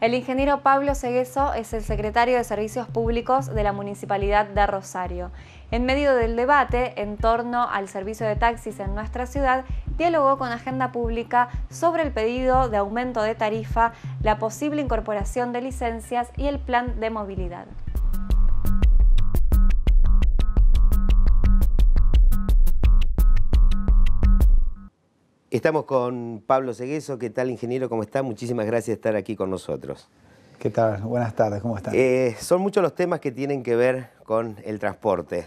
El ingeniero Pablo Segueso es el secretario de Servicios Públicos de la Municipalidad de Rosario. En medio del debate en torno al servicio de taxis en nuestra ciudad, dialogó con Agenda Pública sobre el pedido de aumento de tarifa, la posible incorporación de licencias y el plan de movilidad. Estamos con Pablo Segueso. ¿Qué tal, ingeniero? ¿Cómo está? Muchísimas gracias por estar aquí con nosotros. ¿Qué tal? Buenas tardes, ¿cómo está? Eh, son muchos los temas que tienen que ver con el transporte.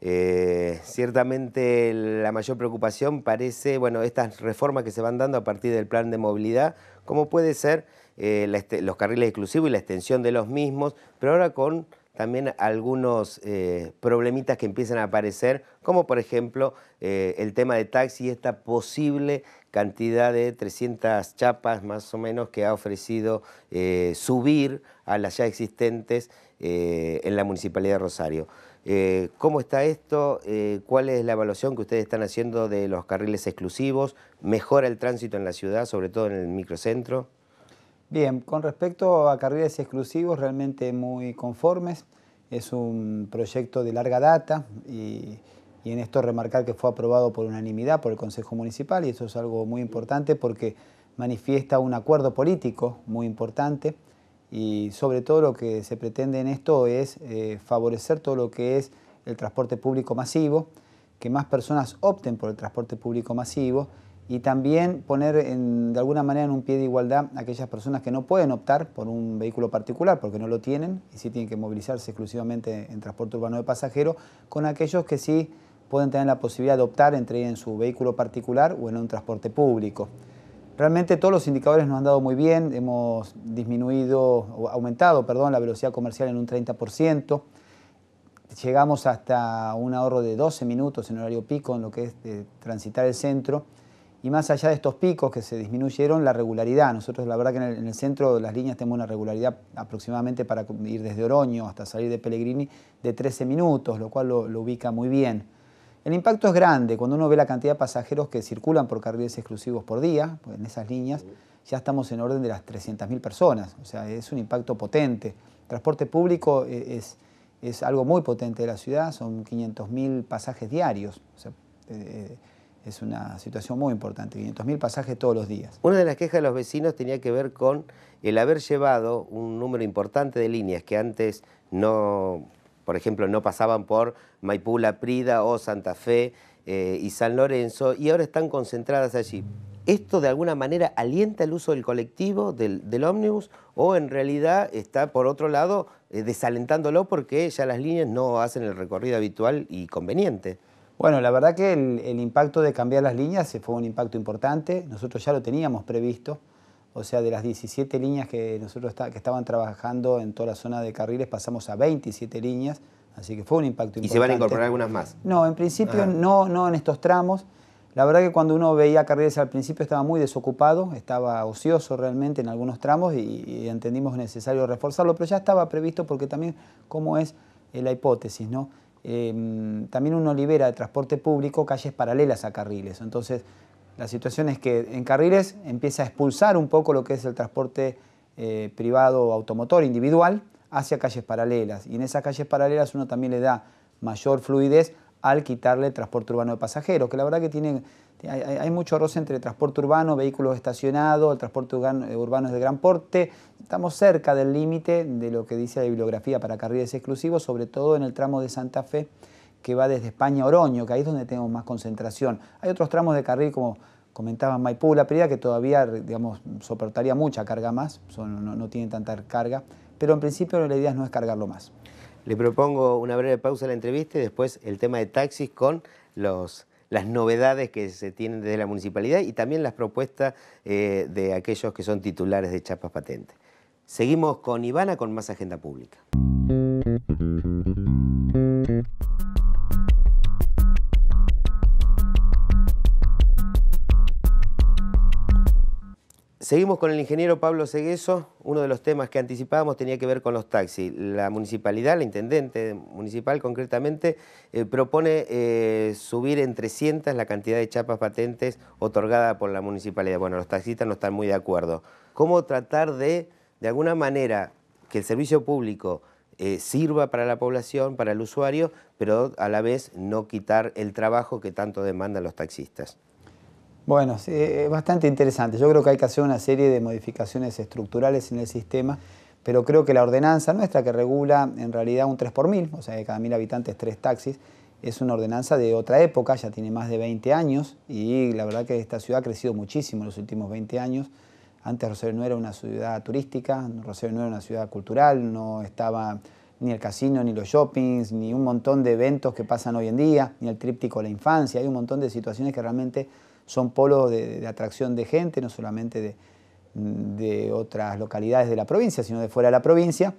Eh, ciertamente la mayor preocupación parece, bueno, estas reformas que se van dando a partir del plan de movilidad, como puede ser eh, este, los carriles exclusivos y la extensión de los mismos, pero ahora con también algunos eh, problemitas que empiezan a aparecer, como por ejemplo eh, el tema de taxi y esta posible cantidad de 300 chapas más o menos que ha ofrecido eh, subir a las ya existentes en la Municipalidad de Rosario. ¿Cómo está esto? ¿Cuál es la evaluación que ustedes están haciendo de los carriles exclusivos? ¿Mejora el tránsito en la ciudad, sobre todo en el microcentro? Bien, con respecto a carriles exclusivos, realmente muy conformes. Es un proyecto de larga data y, en esto remarcar que fue aprobado por unanimidad por el Consejo Municipal y eso es algo muy importante porque manifiesta un acuerdo político muy importante y sobre todo lo que se pretende en esto es eh, favorecer todo lo que es el transporte público masivo, que más personas opten por el transporte público masivo y también poner de alguna manera en un pie de igualdad a aquellas personas que no pueden optar por un vehículo particular porque no lo tienen y sí tienen que movilizarse exclusivamente en transporte urbano de pasajeros, con aquellos que sí pueden tener la posibilidad de optar entre ir en su vehículo particular o en un transporte público. Realmente todos los indicadores nos han dado muy bien, hemos disminuido, aumentado, perdón, la velocidad comercial en un 30%, llegamos hasta un ahorro de 12 minutos en horario pico en lo que es transitar el centro, y más allá de estos picos que se disminuyeron, la regularidad. Nosotros la verdad que en el, centro de las líneas tenemos una regularidad aproximadamente para ir desde Oroño hasta salir de Pellegrini de 13 minutos, lo cual lo, ubica muy bien. El impacto es grande cuando uno ve la cantidad de pasajeros que circulan por carriles exclusivos por día, pues, en esas líneas ya estamos en orden de las 300.000 personas, o sea, es un impacto potente. Transporte público eh, es, es algo muy potente de la ciudad, son 500.000 pasajes diarios. O sea, eh, eh, es una situación muy importante, 500.000 pasajes todos los días. Una de las quejas de los vecinos tenía que ver con el haber llevado un número importante de líneas que antes no, por ejemplo, no pasaban por Maipú, La Prida o Santa Fe eh, y San Lorenzo y ahora están concentradas allí. ¿Esto de alguna manera alienta el uso del colectivo, del, ómnibus, o en realidad está, por otro lado, eh, desalentándolo porque ya las líneas no hacen el recorrido habitual y conveniente? Bueno, la verdad que el, impacto de cambiar las líneas eh, fue un impacto importante. Nosotros ya lo teníamos previsto. O sea, de las 17 líneas que nosotros que estaban trabajando en toda la zona de carriles, pasamos a 27 líneas. Así que fue un impacto importante. ¿Y se van a incorporar algunas más? No, en principio no, no en estos tramos. La verdad que cuando uno veía carriles al principio estaba muy desocupado, estaba ocioso realmente en algunos tramos y, entendimos necesario reforzarlo, pero ya estaba previsto porque también, como es eh, la hipótesis, ¿no? Em, también uno libera de transporte público calles paralelas a carriles. Entonces, la situación es que en carriles empieza a expulsar un poco lo que es el transporte eh, privado automotor individual hacia calles paralelas. Y en esas calles paralelas uno también le da mayor fluidez al quitarle transporte urbano de pasajeros, que la verdad que tienen, hay, mucho roce entre transporte urbano, vehículos estacionados, el transporte eh, urbano es de gran porte. Estamos cerca del límite de lo que dice la bibliografía para carriles exclusivos, sobre todo en el tramo de Santa Fe que va desde España a Oroño, que ahí es donde tenemos más concentración. Hay otros tramos de carril como comentaba Maipú, La Prida, que todavía digamos, soportaría mucha carga más, no, no tienen tanta carga, pero en principio la idea no es cargarlo más. Le propongo una breve pausa a la entrevista y después el tema de taxis con las novedades que se tienen desde la municipalidad y también las propuestas eh, de aquellos que son titulares de chapas patentes. Seguimos con Ivana con más agenda pública. Seguimos con el ingeniero Pablo Segueso. Uno de los temas que anticipábamos tenía que ver con los taxis. La municipalidad, la intendente municipal concretamente, eh, propone eh, subir en 300 la cantidad de chapas patentes otorgada por la municipalidad. Bueno, los taxistas no están muy de acuerdo. ¿Cómo tratar de, de alguna manera, que el servicio público eh, sirva para la población, para el usuario, pero a la vez no quitar el trabajo que tanto demandan los taxistas? Bueno, eh, es bastante interesante. Yo creo que hay que hacer una serie de modificaciones estructurales en el sistema, pero creo que la ordenanza nuestra que regula en realidad un 3 por mil, o sea, de cada mil habitantes tres taxis, es una ordenanza de otra época, ya tiene más de 20 años y la verdad que esta ciudad ha crecido muchísimo en los últimos 20 años. Antes Rosario no era una ciudad turística, Rosario no era una ciudad cultural, no estaba ni el casino, ni los shoppings, ni un montón de eventos que pasan hoy en día, ni el tríptico de la infancia. Hay un montón de situaciones que realmente son polos de, atracción de gente, no solamente de, otras localidades de la provincia, sino de fuera de la provincia.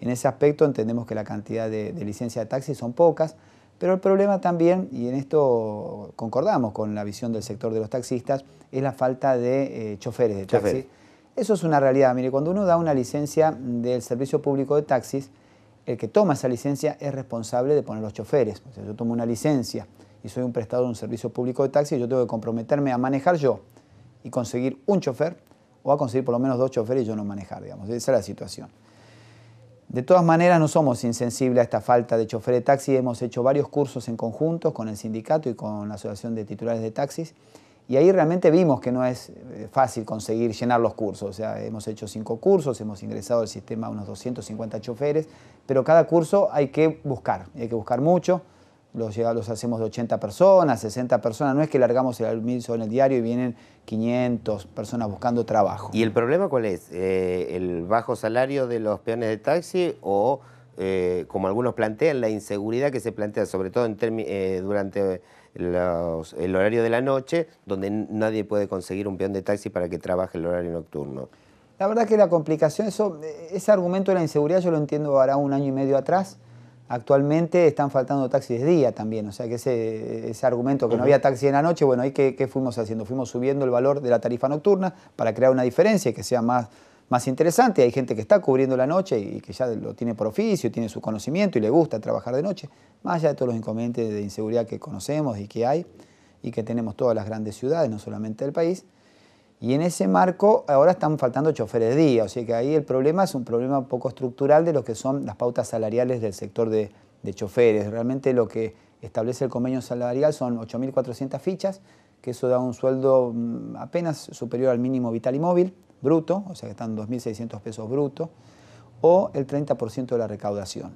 En ese aspecto entendemos que la cantidad de, licencias de taxis son pocas, pero el problema también, y en esto concordamos con la visión del sector de los taxistas, es la falta de eh, choferes de taxis. Eso es una realidad. Mire, cuando uno da una licencia del servicio público de taxis, el que toma esa licencia es responsable de poner los choferes. yo tomo una licencia y soy un prestador de un servicio público de taxi, yo tengo que comprometerme a manejar yo y conseguir un chofer o a conseguir por lo menos dos choferes y yo no manejar, digamos. Esa es la situación. De todas maneras, no somos insensibles a esta falta de chofer de taxi. Hemos hecho varios cursos en conjunto con el sindicato y con la Asociación de Titulares de Taxis. Y ahí realmente vimos que no es eh, fácil conseguir llenar los cursos. O sea, hemos hecho cinco cursos, hemos ingresado al sistema unos 250 choferes, pero cada curso hay que buscar, hay que buscar mucho los, hacemos de 80 personas, 60 personas. No es que largamos el almuerzo en el diario y vienen 500 personas buscando trabajo. ¿Y el problema cuál es? Eh, ¿El bajo salario de los peones de taxi o, eh, como algunos plantean, la inseguridad que se plantea, sobre todo eh, durante el horario de la noche, donde nadie puede conseguir un peón de taxi para que trabaje el horario nocturno? La verdad que la complicación, ese argumento de la inseguridad yo lo entiendo ahora un año y medio atrás Actualmente están faltando taxis de día también, o sea que ese, argumento que no había taxi en la noche, bueno, ahí que, fuimos haciendo, fuimos subiendo el valor de la tarifa nocturna para crear una diferencia y que sea más, más interesante. Hay gente que está cubriendo la noche y, y que ya lo tiene por oficio, tiene su conocimiento y le gusta trabajar de noche, más allá de todos los inconvenientes de inseguridad que conocemos y que hay y que tenemos todas las grandes ciudades, no solamente del país. Y en ese marco ahora están faltando choferes día, o sea que ahí el problema es un problema poco estructural de lo que son las pautas salariales del sector de, de choferes. Realmente lo que establece el convenio salarial son 8.400 fichas, que eso da un sueldo mm, apenas superior al mínimo vital y móvil, bruto, o sea que están 2.600 pesos bruto, o el 30% de la recaudación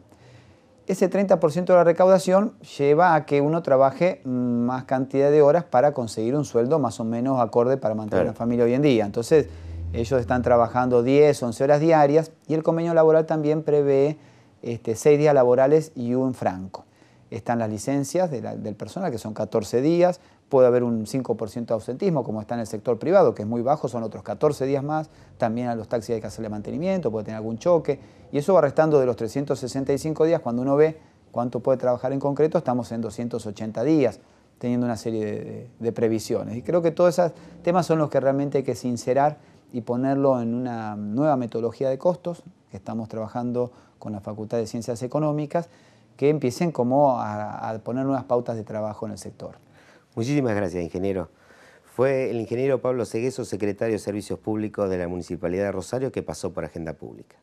ese 30% de la recaudación lleva a que uno trabaje más cantidad de horas para conseguir un sueldo más o menos acorde para mantener a la familia hoy en día. Entonces, ellos están trabajando 10, 11 horas diarias y el convenio laboral también prevé este, 6 días laborales y un franco. Están las licencias del personal, que son 14 días, Puede haber un 5% de ausentismo, como está en el sector privado, que es muy bajo, son otros 14 días más. También a los taxis hay que hacerle mantenimiento, puede tener algún choque. Y eso va restando de los 365 días. Cuando uno ve cuánto puede trabajar en concreto, estamos en 280 días, teniendo una serie de, previsiones. Y creo que todos esos temas son los que realmente hay que sincerar y ponerlo en una nueva metodología de costos, que estamos trabajando con la Facultad de Ciencias Económicas, que empiecen como a poner nuevas pautas de trabajo en el sector. Muchísimas gracias, ingeniero. Fue el ingeniero Pablo Segueso, secretario de Servicios Públicos de la Municipalidad de Rosario, que pasó por Agenda Pública.